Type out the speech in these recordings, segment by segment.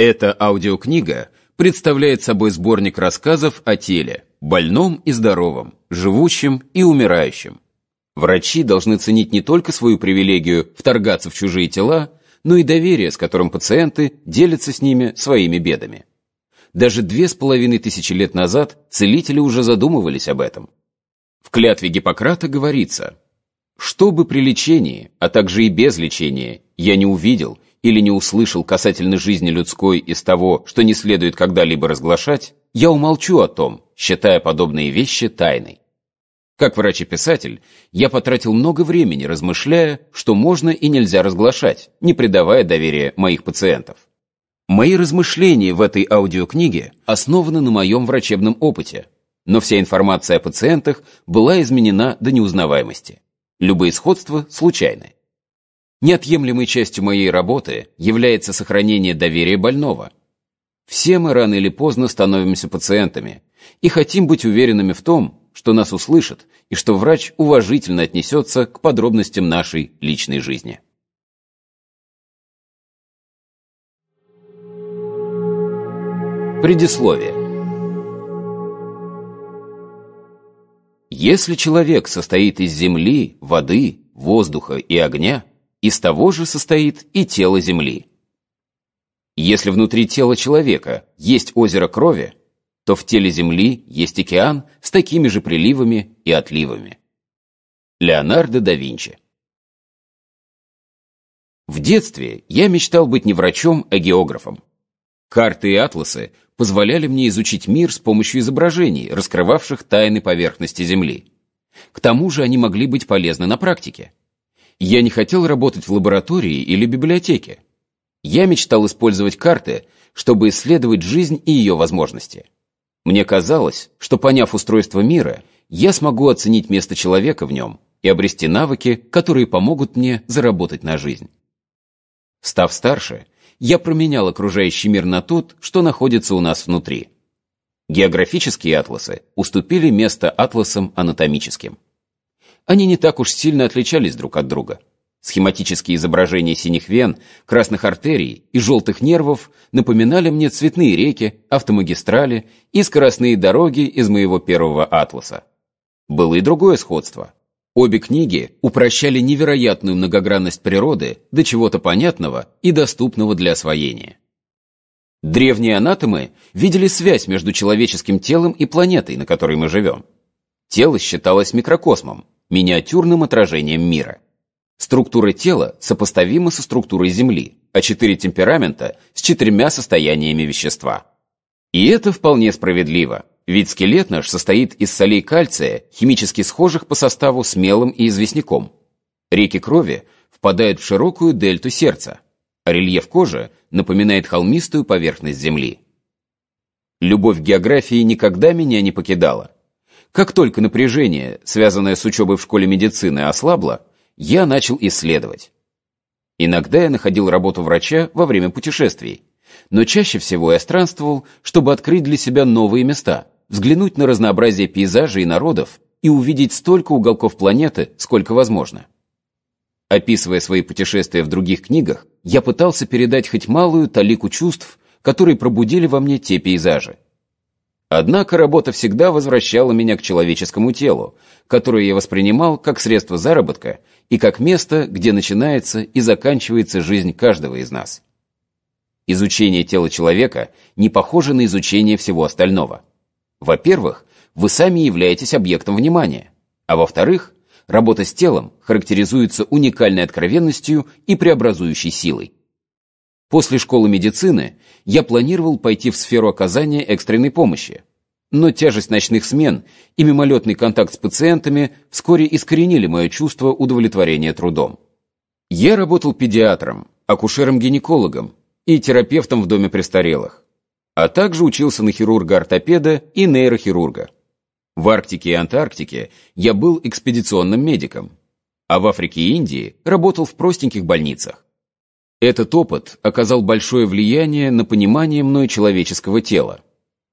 Эта аудиокнига представляет собой сборник рассказов о теле, больном и здоровом, живущем и умирающем. Врачи должны ценить не только свою привилегию вторгаться в чужие тела, но и доверие, с которым пациенты делятся с ними своими бедами. Даже две с половиной тысячи лет назад целители уже задумывались об этом. В клятве Гиппократа говорится, «Чтобы при лечении, а также и без лечения, я не увидел – или не услышал касательно жизни людской из того, что не следует когда-либо разглашать, я умолчу о том, считая подобные вещи тайной. Как врач и писатель, я потратил много времени, размышляя, что можно и нельзя разглашать, не придавая доверия моих пациентов. Мои размышления в этой аудиокниге основаны на моем врачебном опыте, но вся информация о пациентах была изменена до неузнаваемости. Любые сходства случайны. Неотъемлемой частью моей работы является сохранение доверия больного. Все мы рано или поздно становимся пациентами и хотим быть уверенными в том, что нас услышат и что врач уважительно отнесется к подробностям нашей личной жизни. Предисловие. Если человек состоит из земли, воды, воздуха и огня – из того же состоит и тело Земли. Если внутри тела человека есть озеро крови, то в теле Земли есть океан с такими же приливами и отливами. Леонардо да Винчи В детстве я мечтал быть не врачом, а географом. Карты и атласы позволяли мне изучить мир с помощью изображений, раскрывавших тайны поверхности Земли. К тому же они могли быть полезны на практике. Я не хотел работать в лаборатории или библиотеке. Я мечтал использовать карты, чтобы исследовать жизнь и ее возможности. Мне казалось, что поняв устройство мира, я смогу оценить место человека в нем и обрести навыки, которые помогут мне заработать на жизнь. Став старше, я променял окружающий мир на тот, что находится у нас внутри. Географические атласы уступили место атласам анатомическим они не так уж сильно отличались друг от друга. Схематические изображения синих вен, красных артерий и желтых нервов напоминали мне цветные реки, автомагистрали и скоростные дороги из моего первого атласа. Было и другое сходство. Обе книги упрощали невероятную многогранность природы до чего-то понятного и доступного для освоения. Древние анатомы видели связь между человеческим телом и планетой, на которой мы живем. Тело считалось микрокосмом, миниатюрным отражением мира. Структура тела сопоставима со структурой Земли, а четыре темперамента с четырьмя состояниями вещества. И это вполне справедливо, ведь скелет наш состоит из солей кальция, химически схожих по составу с мелом и известняком. Реки крови впадают в широкую дельту сердца, а рельеф кожи напоминает холмистую поверхность Земли. Любовь к географии никогда меня не покидала – как только напряжение, связанное с учебой в школе медицины, ослабло, я начал исследовать. Иногда я находил работу врача во время путешествий, но чаще всего я странствовал, чтобы открыть для себя новые места, взглянуть на разнообразие пейзажей и народов и увидеть столько уголков планеты, сколько возможно. Описывая свои путешествия в других книгах, я пытался передать хоть малую талику чувств, которые пробудили во мне те пейзажи. Однако работа всегда возвращала меня к человеческому телу, которое я воспринимал как средство заработка и как место, где начинается и заканчивается жизнь каждого из нас. Изучение тела человека не похоже на изучение всего остального. Во-первых, вы сами являетесь объектом внимания, а во-вторых, работа с телом характеризуется уникальной откровенностью и преобразующей силой. После школы медицины я планировал пойти в сферу оказания экстренной помощи. Но тяжесть ночных смен и мимолетный контакт с пациентами вскоре искоренили мое чувство удовлетворения трудом. Я работал педиатром, акушером-гинекологом и терапевтом в доме престарелых, а также учился на хирурга-ортопеда и нейрохирурга. В Арктике и Антарктике я был экспедиционным медиком, а в Африке и Индии работал в простеньких больницах. Этот опыт оказал большое влияние на понимание мной человеческого тела.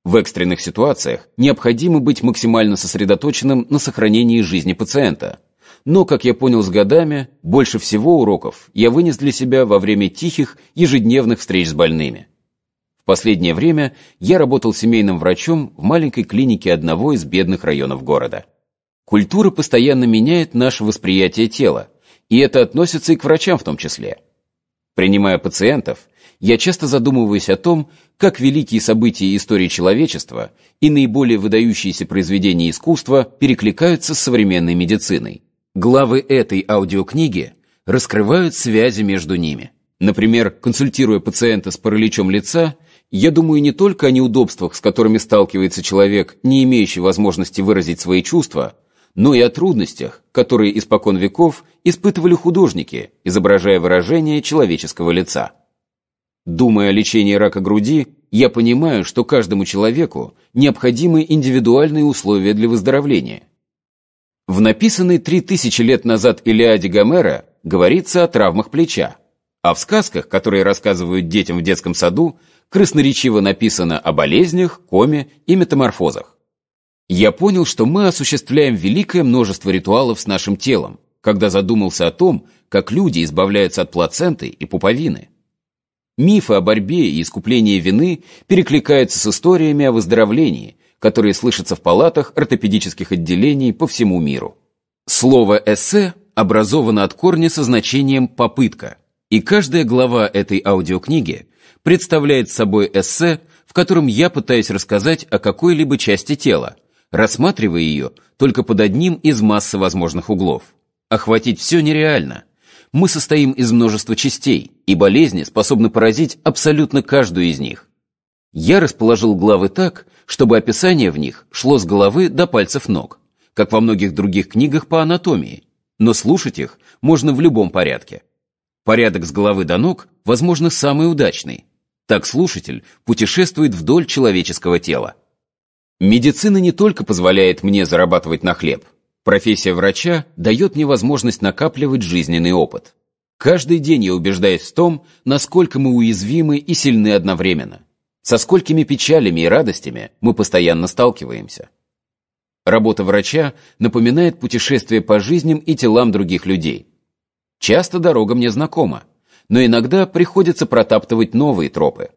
В экстренных ситуациях необходимо быть максимально сосредоточенным на сохранении жизни пациента. Но, как я понял с годами, больше всего уроков я вынес для себя во время тихих ежедневных встреч с больными. В последнее время я работал семейным врачом в маленькой клинике одного из бедных районов города. Культура постоянно меняет наше восприятие тела, и это относится и к врачам в том числе – Принимая пациентов, я часто задумываюсь о том, как великие события истории человечества и наиболее выдающиеся произведения искусства перекликаются с современной медициной. Главы этой аудиокниги раскрывают связи между ними. Например, консультируя пациента с параличом лица, я думаю не только о неудобствах, с которыми сталкивается человек, не имеющий возможности выразить свои чувства – но и о трудностях, которые испокон веков испытывали художники, изображая выражение человеческого лица. Думая о лечении рака груди, я понимаю, что каждому человеку необходимы индивидуальные условия для выздоровления. В написанной три тысячи лет назад Илиаде Гомера говорится о травмах плеча, а в сказках, которые рассказывают детям в детском саду, красноречиво написано о болезнях, коме и метаморфозах. Я понял, что мы осуществляем великое множество ритуалов с нашим телом, когда задумался о том, как люди избавляются от плаценты и пуповины. Мифы о борьбе и искуплении вины перекликаются с историями о выздоровлении, которые слышатся в палатах ортопедических отделений по всему миру. Слово «эссе» образовано от корня со значением «попытка», и каждая глава этой аудиокниги представляет собой эссе, в котором я пытаюсь рассказать о какой-либо части тела – рассматривая ее только под одним из массы возможных углов. Охватить все нереально. Мы состоим из множества частей, и болезни способны поразить абсолютно каждую из них. Я расположил главы так, чтобы описание в них шло с головы до пальцев ног, как во многих других книгах по анатомии, но слушать их можно в любом порядке. Порядок с головы до ног, возможно, самый удачный. Так слушатель путешествует вдоль человеческого тела. Медицина не только позволяет мне зарабатывать на хлеб. Профессия врача дает мне возможность накапливать жизненный опыт. Каждый день я убеждаюсь в том, насколько мы уязвимы и сильны одновременно. Со сколькими печалями и радостями мы постоянно сталкиваемся. Работа врача напоминает путешествие по жизням и телам других людей. Часто дорога мне знакома, но иногда приходится протаптывать новые тропы.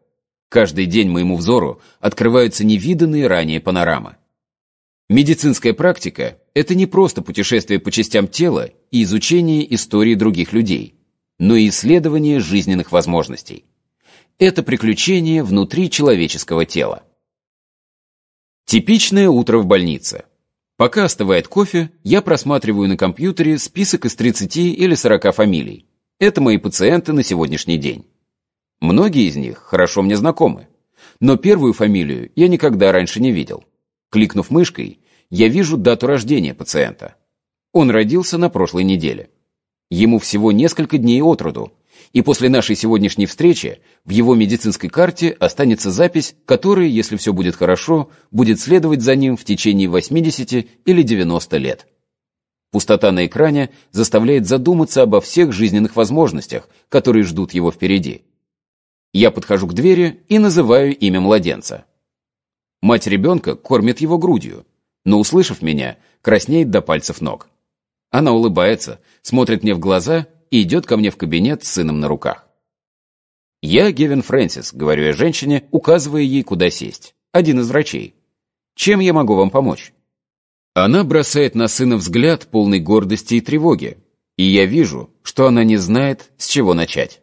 Каждый день моему взору открываются невиданные ранее панорамы. Медицинская практика – это не просто путешествие по частям тела и изучение истории других людей, но и исследование жизненных возможностей. Это приключение внутри человеческого тела. Типичное утро в больнице. Пока остывает кофе, я просматриваю на компьютере список из 30 или 40 фамилий. Это мои пациенты на сегодняшний день. Многие из них хорошо мне знакомы. Но первую фамилию я никогда раньше не видел. Кликнув мышкой, я вижу дату рождения пациента. Он родился на прошлой неделе. Ему всего несколько дней от роду, и после нашей сегодняшней встречи в его медицинской карте останется запись, которая, если все будет хорошо, будет следовать за ним в течение 80 или 90 лет. Пустота на экране заставляет задуматься обо всех жизненных возможностях, которые ждут его впереди. Я подхожу к двери и называю имя младенца. Мать ребенка кормит его грудью, но, услышав меня, краснеет до пальцев ног. Она улыбается, смотрит мне в глаза и идет ко мне в кабинет с сыном на руках. «Я Гевин Фрэнсис», — говорю я женщине, указывая ей, куда сесть. «Один из врачей. Чем я могу вам помочь?» Она бросает на сына взгляд, полный гордости и тревоги, и я вижу, что она не знает, с чего начать.